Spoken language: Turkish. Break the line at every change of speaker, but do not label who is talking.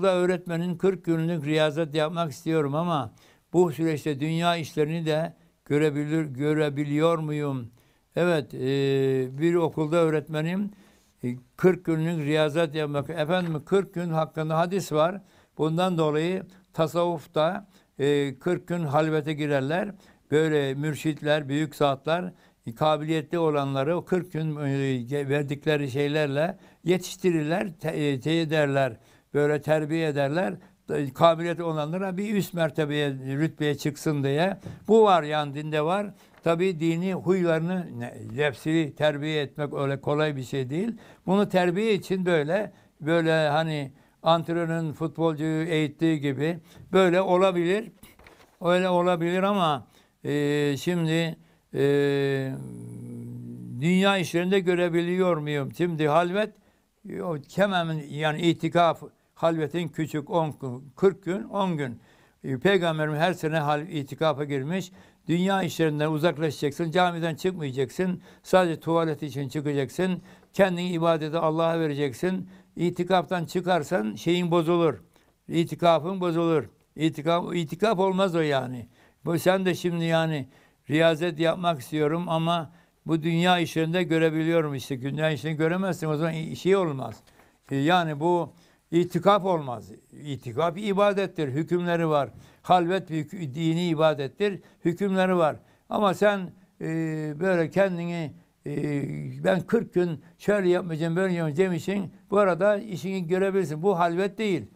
Burada öğretmenin 40 günlük riyazat yapmak istiyorum ama bu süreçte dünya işlerini de görebilir, görebiliyor muyum? Evet, e, bir okulda öğretmenim 40 e, günlük riyazat yapmak. Efendim 40 gün hakkında hadis var. Bundan dolayı tasavvufta e, 40 gün halvete girerler. Böyle mürşitler, büyük zatlar kabiliyetli olanları o 40 gün e, verdikleri şeylerle yetiştirirler, e, teyit te ederler böyle terbiye ederler. Kabiliyet olanlara bir üst mertebeye, rütbeye çıksın diye. Bu var yani dinde var. tabii dini huylarını, nefsini terbiye etmek öyle kolay bir şey değil. Bunu terbiye için böyle, böyle hani antrenörün futbolcuyu eğittiği gibi böyle olabilir. Öyle olabilir ama e, şimdi e, dünya işlerinde görebiliyor muyum? Şimdi halvet kememin yani itikaf halvetin küçük 10 gün, 40 gün, 10 gün. E, Peygamberim her sene hal itikafa girmiş. Dünya işlerinden uzaklaşacaksın, camiden çıkmayacaksın. Sadece tuvalet için çıkacaksın. Kendini ibadete Allah'a vereceksin. İtikaftan çıkarsan şeyin bozulur. İtikafın bozulur. İtikaf, itikaf olmaz o yani. Bu sen de şimdi yani riyazet yapmak istiyorum ama bu dünya işlerinde görebiliyorum işte. Dünya işini göremezsin o zaman şey olmaz. E, yani bu İtikaf olmaz. İtikaf ibadettir. Hükümleri var. Halvet bir dini ibadettir. Hükümleri var. Ama sen e, böyle kendini e, ben 40 gün şöyle yapmayacağım, böyle yapmayacağım demişsin. Bu arada işini görebilirsin. Bu halvet değil.